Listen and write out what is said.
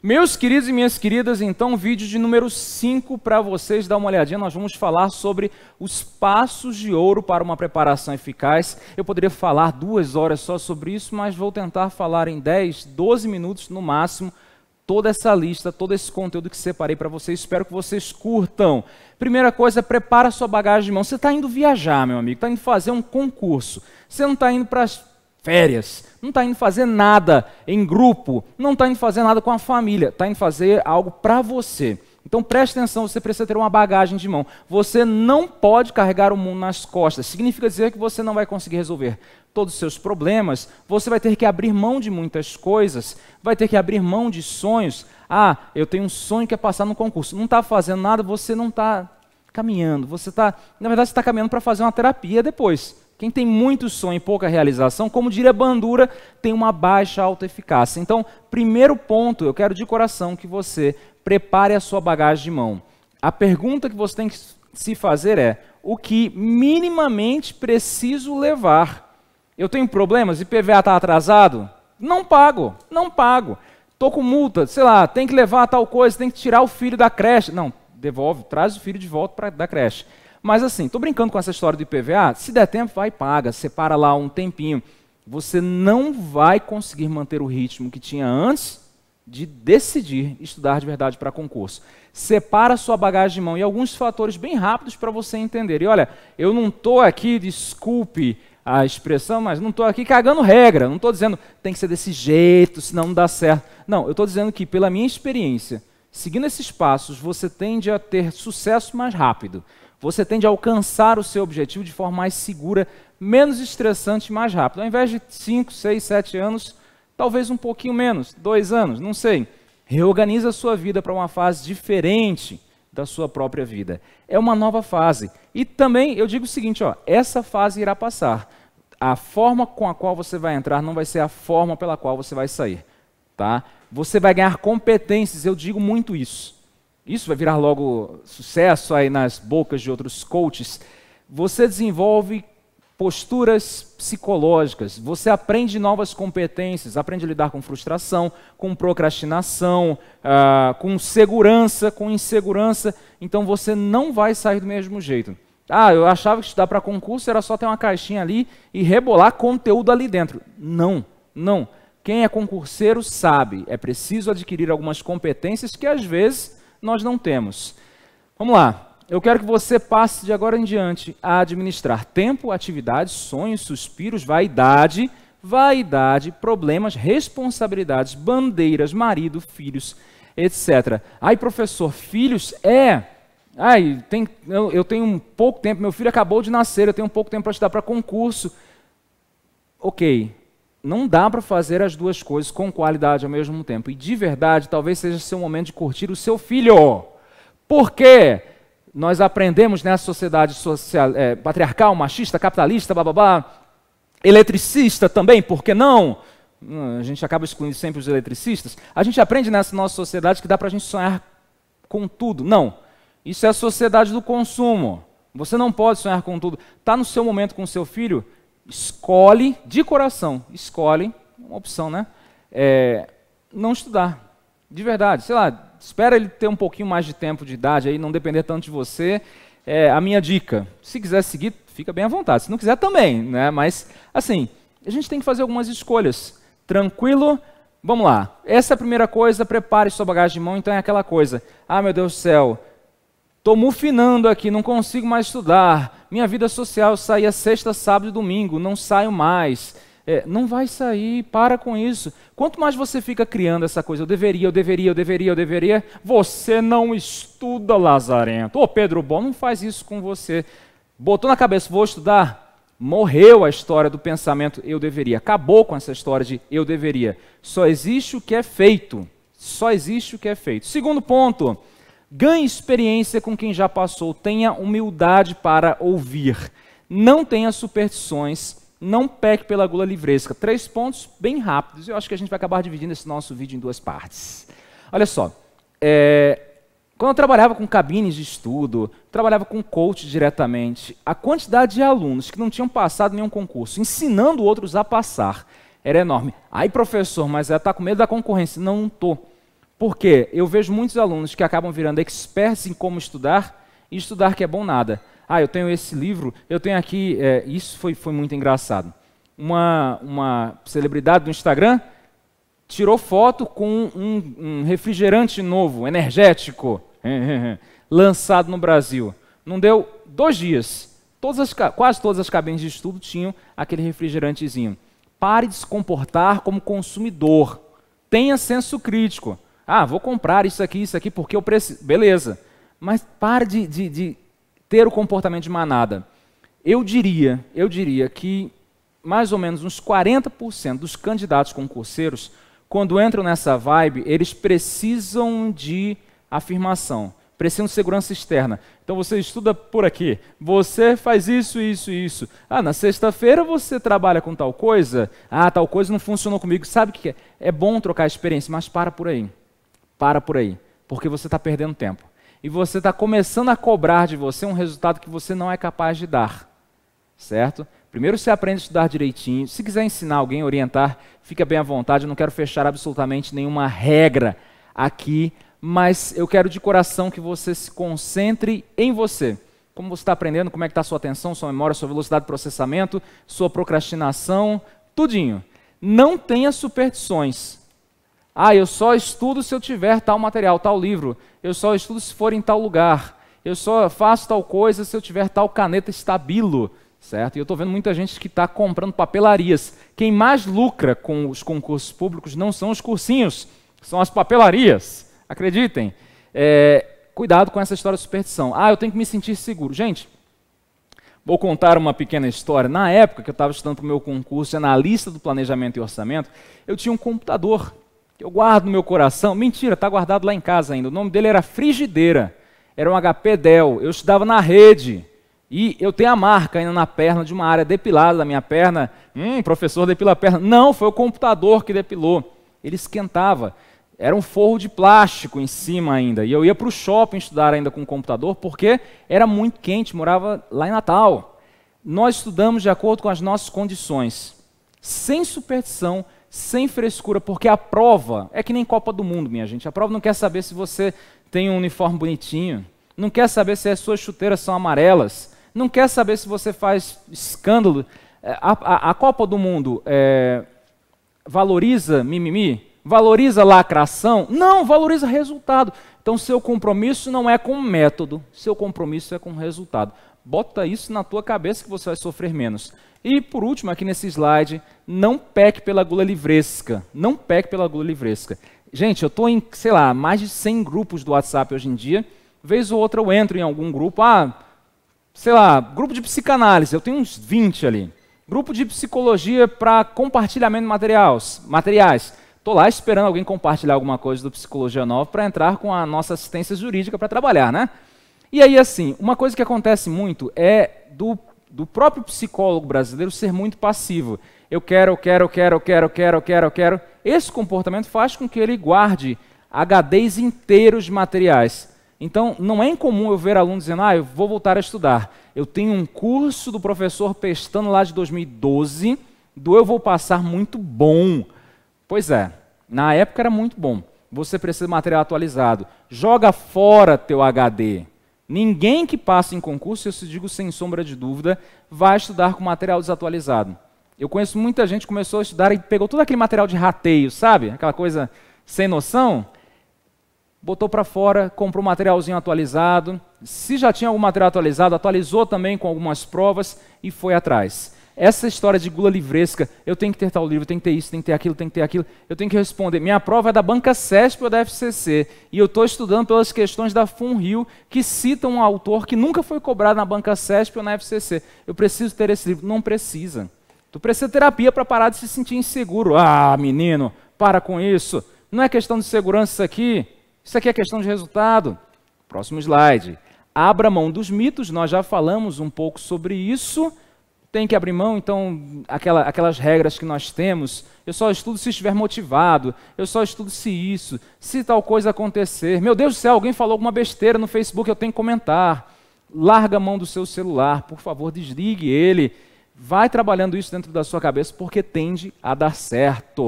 Meus queridos e minhas queridas, então, vídeo de número 5 para vocês dar uma olhadinha. Nós vamos falar sobre os passos de ouro para uma preparação eficaz. Eu poderia falar duas horas só sobre isso, mas vou tentar falar em 10, 12 minutos no máximo toda essa lista, todo esse conteúdo que separei para vocês. Espero que vocês curtam. Primeira coisa, prepara sua bagagem de mão. Você está indo viajar, meu amigo, está indo fazer um concurso. Você não está indo para férias, não está indo fazer nada em grupo, não está indo fazer nada com a família, está indo fazer algo para você. Então preste atenção, você precisa ter uma bagagem de mão. Você não pode carregar o mundo nas costas. Significa dizer que você não vai conseguir resolver todos os seus problemas. Você vai ter que abrir mão de muitas coisas, vai ter que abrir mão de sonhos. Ah, eu tenho um sonho que é passar no concurso. Não está fazendo nada, você não está caminhando. Você está, na verdade, está caminhando para fazer uma terapia depois. Quem tem muito sonho e pouca realização, como diria Bandura, tem uma baixa autoeficácia. Então, primeiro ponto, eu quero de coração que você prepare a sua bagagem de mão. A pergunta que você tem que se fazer é: o que minimamente preciso levar? Eu tenho problemas? IPVA está atrasado? Não pago, não pago. Estou com multa, sei lá, tem que levar tal coisa, tem que tirar o filho da creche. Não, devolve, traz o filho de volta para da creche. Mas assim, estou brincando com essa história do IPVA. Se der tempo, vai e paga, separa lá um tempinho. Você não vai conseguir manter o ritmo que tinha antes de decidir estudar de verdade para concurso. Separa sua bagagem de mão e alguns fatores bem rápidos para você entender. E olha, eu não estou aqui, desculpe a expressão, mas não estou aqui cagando regra, não estou dizendo tem que ser desse jeito, senão não dá certo. Não, eu estou dizendo que, pela minha experiência, seguindo esses passos, você tende a ter sucesso mais rápido você tende a alcançar o seu objetivo de forma mais segura, menos estressante e mais rápida. Ao invés de 5, 6, 7 anos, talvez um pouquinho menos, dois anos, não sei. Reorganiza a sua vida para uma fase diferente da sua própria vida. É uma nova fase. E também eu digo o seguinte, ó, essa fase irá passar. A forma com a qual você vai entrar não vai ser a forma pela qual você vai sair, tá? Você vai ganhar competências, eu digo muito isso isso vai virar logo sucesso aí nas bocas de outros coaches, você desenvolve posturas psicológicas, você aprende novas competências, aprende a lidar com frustração, com procrastinação, ah, com segurança, com insegurança, então você não vai sair do mesmo jeito. Ah, eu achava que estudar para concurso era só ter uma caixinha ali e rebolar conteúdo ali dentro. Não, não. Quem é concurseiro sabe, é preciso adquirir algumas competências que às vezes nós não temos. Vamos lá. Eu quero que você passe de agora em diante a administrar tempo, atividades, sonhos, suspiros, vaidade, vaidade, problemas, responsabilidades, bandeiras, marido, filhos, etc. Ai, professor, filhos é. Ai, tem, eu, eu tenho um pouco tempo, meu filho acabou de nascer, eu tenho um pouco tempo para estudar para concurso. Ok, não dá para fazer as duas coisas com qualidade ao mesmo tempo. E de verdade, talvez seja seu momento de curtir o seu filho. Porque nós aprendemos nessa né, sociedade social, é, patriarcal, machista, capitalista, blá, eletricista também, por que não? Hum, a gente acaba excluindo sempre os eletricistas. A gente aprende nessa nossa sociedade que dá para a gente sonhar com tudo. Não. Isso é a sociedade do consumo. Você não pode sonhar com tudo. Está no seu momento com seu filho, escolhe, de coração, escolhe, uma opção, né? É, não estudar. De verdade, sei lá, espera ele ter um pouquinho mais de tempo de idade aí, não depender tanto de você. É a minha dica. Se quiser seguir, fica bem à vontade. Se não quiser, também, né? Mas, assim, a gente tem que fazer algumas escolhas. Tranquilo, vamos lá. Essa é a primeira coisa, prepare sua bagagem de mão, então é aquela coisa. Ah, meu Deus do céu, estou mufinando aqui, não consigo mais estudar minha vida social, eu saía sexta, sábado e domingo, não saio mais. É, não vai sair, para com isso. Quanto mais você fica criando essa coisa, eu deveria, eu deveria, eu deveria, eu deveria, você não estuda, Lazarento. Ô oh, Pedro Bom, não faz isso com você. Botou na cabeça, vou estudar, morreu a história do pensamento eu deveria. Acabou com essa história de eu deveria. Só existe o que é feito. Só existe o que é feito. Segundo ponto, Ganhe experiência com quem já passou, tenha humildade para ouvir, não tenha superstições, não peque pela gula livresca. Três pontos bem rápidos, eu acho que a gente vai acabar dividindo esse nosso vídeo em duas partes. Olha só, é, quando eu trabalhava com cabines de estudo, trabalhava com coach diretamente, a quantidade de alunos que não tinham passado nenhum concurso, ensinando outros a passar, era enorme. Aí, professor, mas ela é, está com medo da concorrência. Não, não estou. Porque eu vejo muitos alunos que acabam virando experts em como estudar, e estudar que é bom nada. Ah, eu tenho esse livro, eu tenho aqui. É, isso foi, foi muito engraçado. Uma, uma celebridade do Instagram tirou foto com um, um refrigerante novo, energético, lançado no Brasil. Não deu dois dias. Todas as, quase todas as cabines de estudo tinham aquele refrigerantezinho. Pare de se comportar como consumidor. Tenha senso crítico. Ah, vou comprar isso aqui, isso aqui, porque eu preciso. Beleza. Mas pare de, de, de ter o comportamento de manada. Eu diria, eu diria que mais ou menos uns 40% dos candidatos concurseiros, quando entram nessa vibe, eles precisam de afirmação, precisam de segurança externa. Então você estuda por aqui, você faz isso, isso, isso. Ah, na sexta-feira você trabalha com tal coisa, ah, tal coisa não funcionou comigo. Sabe o que é? É bom trocar experiência, mas para por aí. Para por aí, porque você está perdendo tempo. E você está começando a cobrar de você um resultado que você não é capaz de dar. Certo? Primeiro você aprende a estudar direitinho. Se quiser ensinar alguém, orientar, fica bem à vontade. Eu não quero fechar absolutamente nenhuma regra aqui, mas eu quero de coração que você se concentre em você. Como você está aprendendo, como é que está a sua atenção, sua memória, sua velocidade de processamento, sua procrastinação, tudinho. Não tenha superstições. Ah, eu só estudo se eu tiver tal material, tal livro. Eu só estudo se for em tal lugar. Eu só faço tal coisa se eu tiver tal caneta estabilo. Certo? E eu estou vendo muita gente que está comprando papelarias. Quem mais lucra com os concursos públicos não são os cursinhos, são as papelarias. Acreditem. É, cuidado com essa história de superstição. Ah, eu tenho que me sentir seguro. Gente, Vou contar uma pequena história. Na época que eu estava estudando para o meu concurso de analista do planejamento e orçamento, eu tinha um computador que eu guardo no meu coração. Mentira, está guardado lá em casa ainda. O nome dele era Frigideira, era um HP Dell. Eu estudava na rede e eu tenho a marca ainda na perna de uma área depilada da minha perna. Hum, professor depila a perna. Não, foi o computador que depilou. Ele esquentava. Era um forro de plástico em cima ainda. E eu ia para o shopping estudar ainda com o computador porque era muito quente, morava lá em Natal. Nós estudamos de acordo com as nossas condições, sem superstição, sem frescura, porque a prova é que nem Copa do Mundo, minha gente. A prova não quer saber se você tem um uniforme bonitinho, não quer saber se as suas chuteiras são amarelas, não quer saber se você faz escândalo. É, a, a, a Copa do Mundo é, valoriza mimimi? Valoriza lacração? Não, valoriza resultado. Então, seu compromisso não é com método, seu compromisso é com resultado. Bota isso na tua cabeça que você vai sofrer menos. E por último, aqui nesse slide, não peque pela gula livresca. Não peque pela gula livresca. Gente, eu estou em, sei lá, mais de 100 grupos do WhatsApp hoje em dia. Vez ou outra eu entro em algum grupo. Ah, sei lá, grupo de psicanálise, eu tenho uns 20 ali. Grupo de psicologia para compartilhamento de materiais. materiais. Estou lá esperando alguém compartilhar alguma coisa do Psicologia Nova para entrar com a nossa assistência jurídica para trabalhar, né? E aí, assim, uma coisa que acontece muito é do, do próprio psicólogo brasileiro ser muito passivo. Eu quero, eu quero, eu quero, eu quero, eu quero, eu quero, eu quero. Esse comportamento faz com que ele guarde HDs inteiros de materiais. Então, não é incomum eu ver alunos dizendo, ah, eu vou voltar a estudar. Eu tenho um curso do professor Pestano lá de 2012, do Eu Vou Passar muito bom. Pois é, na época era muito bom. Você precisa de material atualizado. Joga fora teu HD. Ninguém que passa em concurso, isso digo sem sombra de dúvida, vai estudar com material desatualizado. Eu conheço muita gente que começou a estudar e pegou todo aquele material de rateio, sabe? Aquela coisa sem noção. Botou para fora, comprou um materialzinho atualizado. Se já tinha algum material atualizado, atualizou também com algumas provas e foi atrás. Essa história de gula livresca, eu tenho que ter tal livro, tenho que ter isso, tenho que ter aquilo, tenho que ter aquilo, eu tenho que responder. Minha prova é da banca CESP ou da FCC, e eu estou estudando pelas questões da FunRio, que citam um autor que nunca foi cobrado na banca CESP ou na FCC. Eu preciso ter esse livro. Não precisa. Tu precisa terapia para parar de se sentir inseguro. Ah, menino, para com isso. Não é questão de segurança isso aqui. Isso aqui é questão de resultado. Próximo slide. Abra mão dos mitos, nós já falamos um pouco sobre isso tem que abrir mão, então, aquela, aquelas regras que nós temos. Eu só estudo se estiver motivado. Eu só estudo se isso, se tal coisa acontecer. Meu Deus do céu, alguém falou alguma besteira no Facebook, eu tenho que comentar. Larga a mão do seu celular, por favor, desligue ele. Vai trabalhando isso dentro da sua cabeça, porque tende a dar certo.